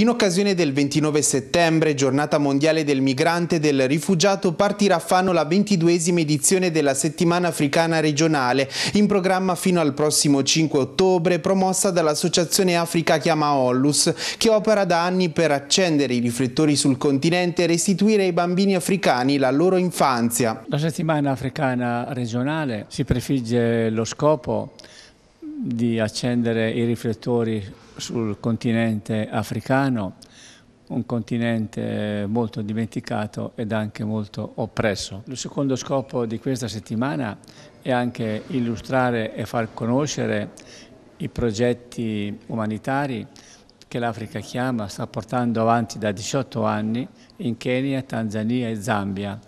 In occasione del 29 settembre, giornata mondiale del migrante e del rifugiato, partirà a Fano la ventiduesima edizione della settimana africana regionale, in programma fino al prossimo 5 ottobre, promossa dall'associazione Africa Chiama Ollus, che opera da anni per accendere i riflettori sul continente e restituire ai bambini africani la loro infanzia. La settimana africana regionale si prefigge lo scopo di accendere i riflettori sul continente africano, un continente molto dimenticato ed anche molto oppresso. Il secondo scopo di questa settimana è anche illustrare e far conoscere i progetti umanitari che l'Africa Chiama sta portando avanti da 18 anni in Kenya, Tanzania e Zambia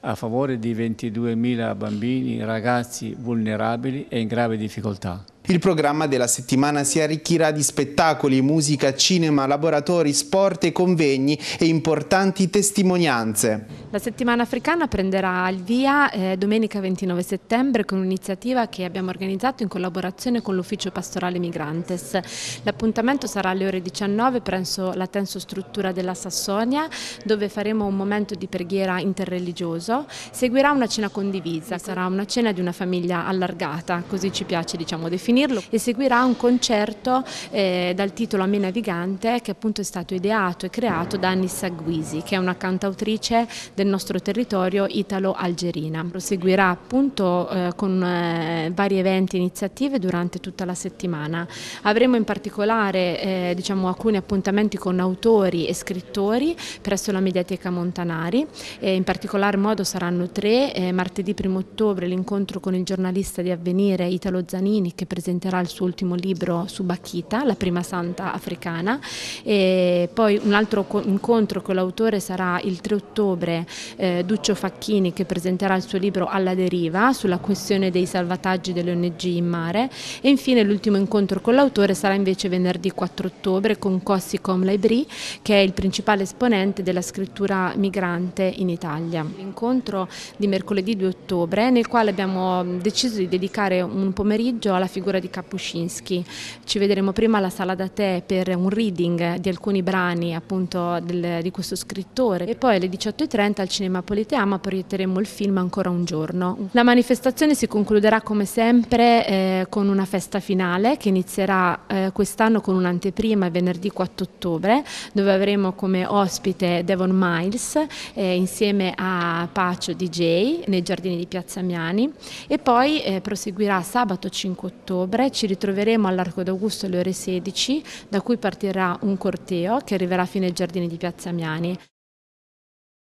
a favore di 22.000 bambini, ragazzi vulnerabili e in grave difficoltà. Il programma della settimana si arricchirà di spettacoli, musica, cinema, laboratori, sport e convegni e importanti testimonianze. La settimana africana prenderà il via eh, domenica 29 settembre con un'iniziativa che abbiamo organizzato in collaborazione con l'Ufficio Pastorale Migrantes. L'appuntamento sarà alle ore 19 presso la Tenso Struttura della Sassonia dove faremo un momento di preghiera interreligioso. Seguirà una cena condivisa, sarà una cena di una famiglia allargata, così ci piace diciamo, definire definirlo, seguirà un concerto eh, dal titolo A me navigante che appunto è stato ideato e creato da Anissa Guisi che è una cantautrice del nostro territorio italo-algerina. Proseguirà appunto eh, con eh, vari eventi e iniziative durante tutta la settimana. Avremo in particolare eh, diciamo, alcuni appuntamenti con autori e scrittori presso la Mediateca Montanari, in particolar modo saranno tre, eh, martedì 1 ottobre l'incontro con il giornalista di Avvenire Italo Zanini che presenta presenterà il suo ultimo libro su Bakita, la prima santa africana. E poi un altro incontro con l'autore sarà il 3 ottobre eh, Duccio Facchini che presenterà il suo libro Alla deriva sulla questione dei salvataggi delle ONG in mare e infine l'ultimo incontro con l'autore sarà invece venerdì 4 ottobre con Cossi Comlaibri che è il principale esponente della scrittura migrante in Italia. L'incontro di mercoledì 2 ottobre nel quale abbiamo deciso di dedicare un pomeriggio alla figura figura di Kapuscinski. Ci vedremo prima alla sala da te per un reading di alcuni brani appunto del, di questo scrittore e poi alle 18.30 al Cinema Politeama proietteremo il film Ancora un giorno. La manifestazione si concluderà come sempre eh, con una festa finale che inizierà eh, quest'anno con un'anteprima venerdì 4 ottobre dove avremo come ospite Devon Miles eh, insieme a Pacio DJ nei giardini di Piazza Miani e poi eh, proseguirà sabato 5 ottobre ottobre ci ritroveremo all'Arco d'Augusto alle ore 16, da cui partirà un corteo che arriverà fino ai giardini di Piazza Miani.